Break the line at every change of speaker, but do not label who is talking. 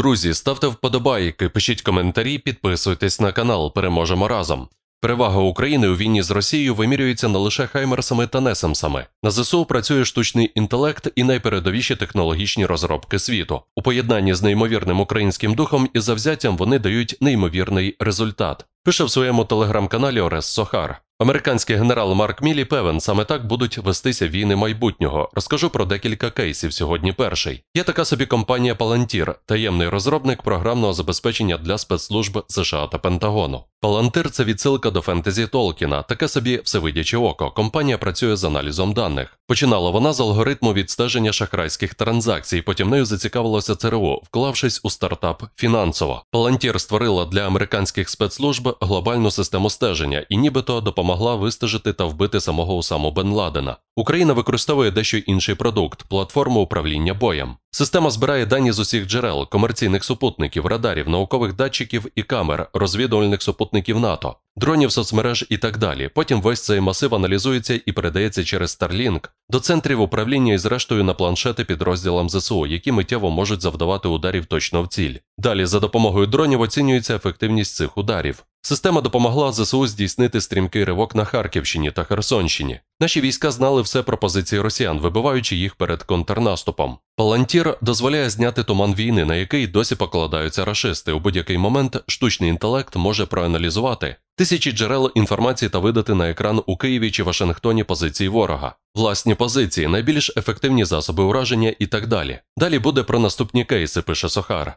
Друзі, ставте вподобайки, пишіть коментарі, підписуйтесь на канал, переможемо разом. Перевага України у війні з Росією вимірюється не лише хаймерсами та несемсами. На ЗСУ працює штучний інтелект і найпередовіші технологічні розробки світу. У поєднанні з неймовірним українським духом і завзяттям вони дають неймовірний результат. Пише в своєму телеграм-каналі Орес Сохар. Американський генерал Марк Мілі певен, саме так будуть вестися війни майбутнього. Розкажу про декілька кейсів сьогодні. Перший є така собі компанія Palantir, таємний розробник програмного забезпечення для спецслужб США та Пентагону. Палантир це відсилка до фентезі Толкіна, таке собі всевидяче око. Компанія працює з аналізом даних. Починала вона з алгоритму відстеження шахрайських транзакцій, потім нею зацікавилося ЦРУ, вклавшись у стартап фінансово. Палантір створила для американських спецслужб глобальну систему стеження і нібито допомогла вистежити та вбити самого Усаму Бен Ладена. Україна використовує дещо інший продукт платформу управління боєм. Система збирає дані з усіх джерел, комерційних супутників, радарів, наукових датчиків і камер, розвідувальних супутників НАТО, дронів соцмереж і так далі. Потім весь цей масив аналізується і передається через Starlink до центрів управління і зрештою на планшети підрозділам ЗСУ, які миттєво можуть завдавати ударів точно в ціль. Далі за допомогою дронів оцінюється ефективність цих ударів. Система допомогла ЗСУ здійснити стрімкий ривок на Харківщині та Херсонщині. Наші війська знали все про позиції росіян, вибиваючи їх перед контрнаступом. Палантір дозволяє зняти туман війни, на який досі покладаються рашисти. У будь-який момент штучний інтелект може проаналізувати тисячі джерел інформації та видати на екран у Києві чи Вашингтоні позиції ворога, власні позиції, найбільш ефективні засоби ураження і так далі. Далі буде про наступні кейси, пише Сохар.